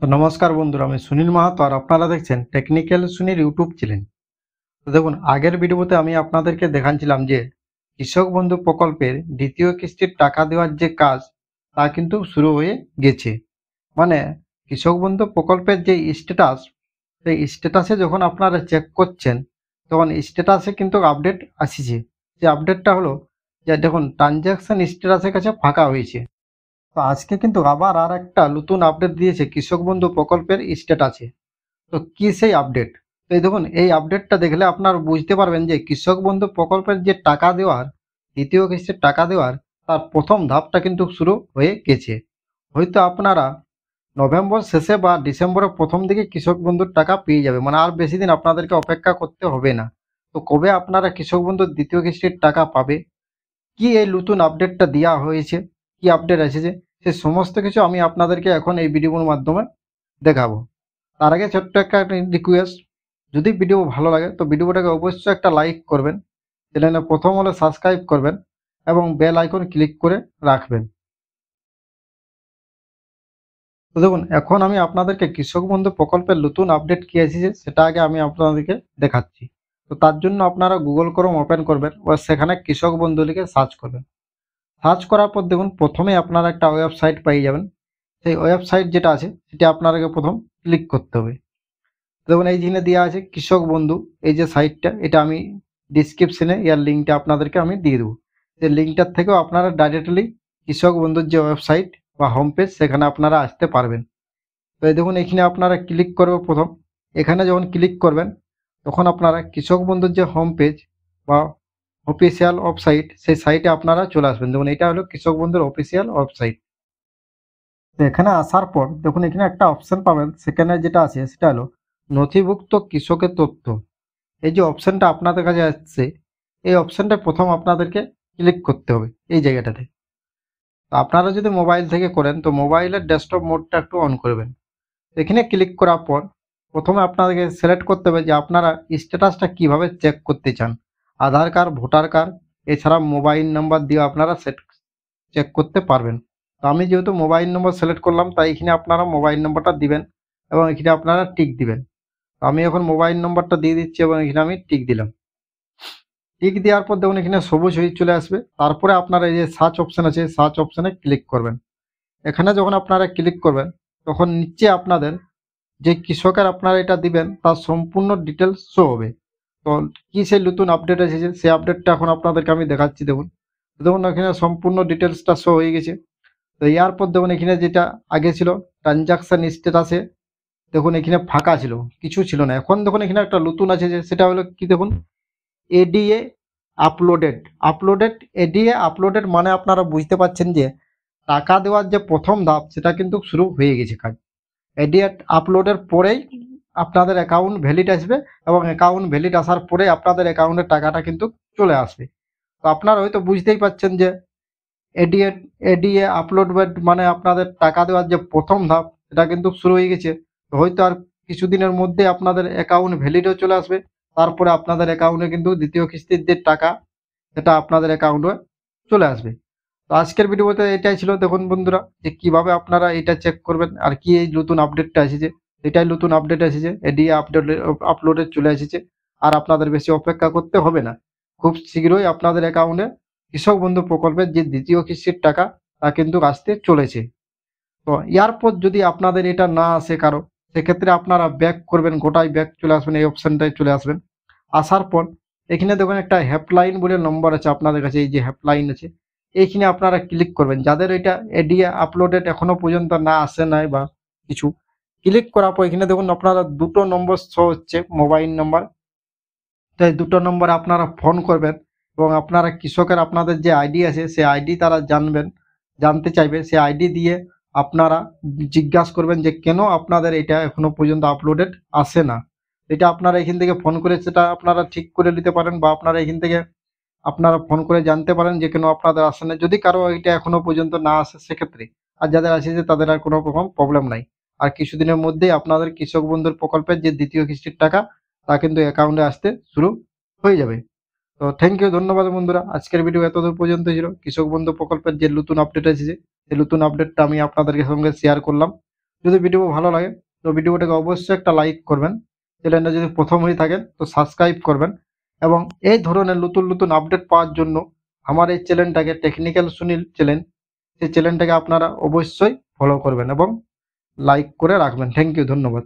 তো নমস্কার বন্ধুরা আমি সুনীল মাহাতো আর আপনারা দেখছেন টেকনিক্যাল সুনীল ইউটিউব চ্যানেল তো দেখুন আগের ভিডিওতে আমি আপনাদেরকে দেখাচ্ছিলাম যে কৃষক বন্ধু প্রকল্পের দ্বিতীয় কিস্তির টাকা দেওয়ার যে কাজ তা কিন্তু শুরু হয়ে গেছে মানে কৃষক বন্ধু প্রকল্পের যে স্ট্যাটাস সেই স্ট্যাটাসে যখন আপনারা চেক করছেন তখন স্ট্যাটাসে কিন্তু আপডেট আসিছে যে আপডেটটা হলো যে দেখুন ট্রানজ্যাকশান স্ট্যাটাসের কাছে ফাঁকা হয়েছে তো আজকে কিন্তু আবার আর একটা নতুন আপডেট দিয়েছে কৃষক বন্ধু প্রকল্পের স্টেট আছে তো কি সেই আপডেট তো এই দেখুন এই আপডেটটা দেখলে আপনার বুঝতে পারবেন যে কৃষক বন্ধু প্রকল্পের যে টাকা দেওয়ার দ্বিতীয় কিস্তির টাকা দেওয়ার তার প্রথম ধাপটা কিন্তু শুরু হয়ে গেছে হয়তো আপনারা নভেম্বর শেষে বা ডিসেম্বরের প্রথম দিকে কৃষক বন্ধুর টাকা পেয়ে যাবে মানে আর বেশি দিন আপনাদেরকে অপেক্ষা করতে হবে না তো কবে আপনারা কৃষক বন্ধুর দ্বিতীয় কিস্তির টাকা পাবে কি এই নতুন আপডেটটা দেওয়া হয়েছে কি আপডেট এসেছে সেই সমস্ত কিছু আমি আপনাদেরকে এখন এই ভিডিওর মাধ্যমে দেখাবো তার আগে ছোট্ট একটা রিকোয়েস্ট যদি ভিডিও ভালো লাগে তো ভিডিওটাকে অবশ্যই একটা লাইক করবেন চ্যানেলে প্রথম হলে সাবস্ক্রাইব করবেন এবং বেল আইকন ক্লিক করে রাখবেন তো দেখুন এখন আমি আপনাদেরকে কৃষক বন্ধু প্রকল্পের নতুন আপডেট কী এসেছে সেটা আগে আমি আপনাদেরকে দেখাচ্ছি তো তার জন্য আপনারা গুগল ক্রোম ওপেন করবেন ও সেখানে কৃষক বন্ধু লিখে সার্চ করবেন সার্চ করার পর দেখুন প্রথমে আপনারা একটা ওয়েবসাইট পেয়ে যাবেন সেই ওয়েবসাইট যেটা আছে সেটা আপনারাকে প্রথম ক্লিক করতে হবে দেখুন এই জিনে দেওয়া আছে কৃষক বন্ধু এই যে সাইটটা এটা আমি ডিসক্রিপশনে ইয়ার লিঙ্কটা আপনাদেরকে আমি দিয়ে দেবো সেই লিঙ্কটার থেকেও আপনারা ডাইরেক্টলি কৃষক বন্ধুর যে ওয়েবসাইট বা হোম পেজ সেখানে আপনারা আসতে পারবেন তো দেখুন এখানে আপনারা ক্লিক করবে প্রথম এখানে যখন ক্লিক করবেন তখন আপনারা কৃষক বন্ধুর যে হোম পেজ বা অফিসিয়াল ওয়েবসাইট সেই সাইটে আপনারা চলে আসবেন দেখুন এটা হলো কৃষক বন্ধুর অফিসিয়াল ওয়েবসাইট এখানে আসার পর দেখুন এখানে একটা অপশান পাবেন সেখানে যেটা আছে সেটা হলো নথিভুক্ত কৃষকের তথ্য এই যে অপশানটা আপনাদের কাছে আসছে এই অপশানটা প্রথম আপনাদেরকে ক্লিক করতে হবে এই জায়গাটাতে তো আপনারা যদি মোবাইল থেকে করেন তো মোবাইলের ডেস্কটপ মোডটা একটু অন করবেন এখানে ক্লিক করার পর প্রথমে আপনাদেরকে সিলেক্ট করতে হবে যে আপনারা স্ট্যাটাসটা কিভাবে চেক করতে চান আধার কার্ড ভোটার কার্ড এছাড়া মোবাইল নাম্বার দিয়ে আপনারা সেট চেক করতে পারবেন তো আমি যেহেতু মোবাইল নম্বর সিলেক্ট করলাম তাই এখানে আপনারা মোবাইল নম্বরটা দিবেন এবং এখানে আপনারা টিক দিবেন তো আমি এখন মোবাইল নম্বরটা দিয়ে দিচ্ছি এবং এখানে আমি টিক দিলাম টিক দেওয়ার পর দেখুন এখানে সবুজ হয়ে চলে আসবে তারপরে আপনারা এই যে সার্চ অপশান আছে সার্চ অপশানে ক্লিক করবেন এখানে যখন আপনারা ক্লিক করবেন তখন নিচে আপনাদের যে কৃষকের আপনারা এটা দিবেন তার সম্পূর্ণ ডিটেলস শো হবে তো কী সেই নতুন আপডেট এসেছে সেই আপডেটটা এখন আপনাদেরকে আমি দেখাচ্ছি দেখুন দেখুন এখানে সম্পূর্ণ ডিটেলসটা শো হয়ে গেছে তো এরপর দেখুন এখানে যেটা আগে ছিল ট্রানজাকশান স্টেটাসে দেখুন এখানে ফাঁকা ছিল কিছু ছিল না এখন দেখুন এখানে একটা নতুন আছে যে সেটা হলো কি দেখুন ADA uploaded uploaded ADA uploaded মানে আপনারা বুঝতে পাচ্ছেন যে টাকা দেওয়ার যে প্রথম ধাপ সেটা কিন্তু শুরু হয়ে গেছে কাজ এডিএ আপলোডের পরেই আপনাদের অ্যাকাউন্ট ভ্যালিড আসবে এবং অ্যাকাউন্ট ভ্যালিড আসার পরে আপনাদের অ্যাকাউন্টের টাকাটা কিন্তু চলে আসবে তো আপনারা হয়তো বুঝতেই পাচ্ছেন যে এডিএ এডিএ আপলোড মানে আপনাদের টাকা দেওয়ার যে প্রথম ধাপ এটা কিন্তু শুরু হয়ে গেছে হয়তো আর কিছুদিনের মধ্যে আপনাদের অ্যাকাউন্ট ভ্যালিডও চলে আসবে তারপরে আপনাদের অ্যাকাউন্টে কিন্তু দ্বিতীয় কিস্তির যে টাকা সেটা আপনাদের অ্যাকাউন্টে চলে আসবে তো আজকের ভিডিওতে এটাই ছিল দেখুন বন্ধুরা যে কিভাবে আপনারা এটা চেক করবেন আর কি এই নতুন আপডেটটা এসেছে এটাই নতুন আপডেট এসেছে এডিএ আপডেট আপলোডে চলে এসেছে আর আপনাদের বেশি অপেক্ষা করতে হবে না খুব শীঘ্রই আপনাদের অ্যাকাউন্টে কৃষক বন্ধু প্রকল্পের যে দ্বিতীয় কিস্তির টাকা তা কিন্তু আসতে চলেছে তো এরপর যদি আপনাদের এটা না আসে কারো সেক্ষেত্রে আপনারা ব্যাক করবেন গোটাই ব্যাক চলে আসবেন এই অপশানটাই চলে আসবেন আসার পর এখানে দেখুন একটা হেল্পলাইন বলে নম্বর আছে আপনাদের কাছে এই যে হেল্পলাইন আছে এইখানে আপনারা ক্লিক করবেন যাদের এটা এডিয়া আপলোডেড এখনো পর্যন্ত না আসে নাই বা কিছু ক্লিক করার পর এখানে দেখুন আপনারা দুটো নম্বর শো হচ্ছে মোবাইল নম্বর তাই দুটো নম্বর আপনারা ফোন করবেন এবং আপনারা কৃষকের আপনাদের যে আইডি আছে সে আইডি তারা জানবেন জানতে চাইবে সে আইডি দিয়ে আপনারা জিজ্ঞাসা করবেন যে কেন আপনাদের এটা এখনো পর্যন্ত আপলোডেড আসে না এটা আপনারা এখান থেকে ফোন করে সেটা আপনারা ঠিক করে নিতে পারেন বা আপনারা এখান থেকে আপনারা ফোন করে জানতে পারেন যে কেন আপনাদের আসে না যদি কারো এটা এখনো পর্যন্ত না আসে সেক্ষেত্রে আর যাদের আসেছে তাদের আর কোনো রকম প্রবলেম নাই আর কিছুদিনের মধ্যেই আপনাদের কৃষক বন্ধুর প্রকল্পের যে দ্বিতীয় কিস্তির টাকা তা কিন্তু অ্যাকাউন্টে আসতে শুরু হয়ে যাবে তো থ্যাংক ইউ ধন্যবাদ বন্ধুরা আজকের ভিডিও এতদূর পর্যন্ত ছিল কৃষক বন্ধু প্রকল্পের যে নতুন আপডেট এসেছে সেই নতুন আপডেটটা আমি আপনাদের সঙ্গে শেয়ার করলাম যদি ভিডিও ভালো লাগে তো ভিডিওটাকে অবশ্যই একটা লাইক করবেন চ্যানেলটা যদি প্রথম হয়ে থাকেন তো সাবস্ক্রাইব করবেন এবং এই ধরনের নতুন নতুন আপডেট পাওয়ার জন্য আমার এই চ্যানেলটাকে টেকনিক্যাল সুনীল চ্যানেল সেই চ্যানেলটাকে আপনারা অবশ্যই ফলো করবেন এবং লাইক করে রাখবেন থ্যাংক ইউ ধন্যবাদ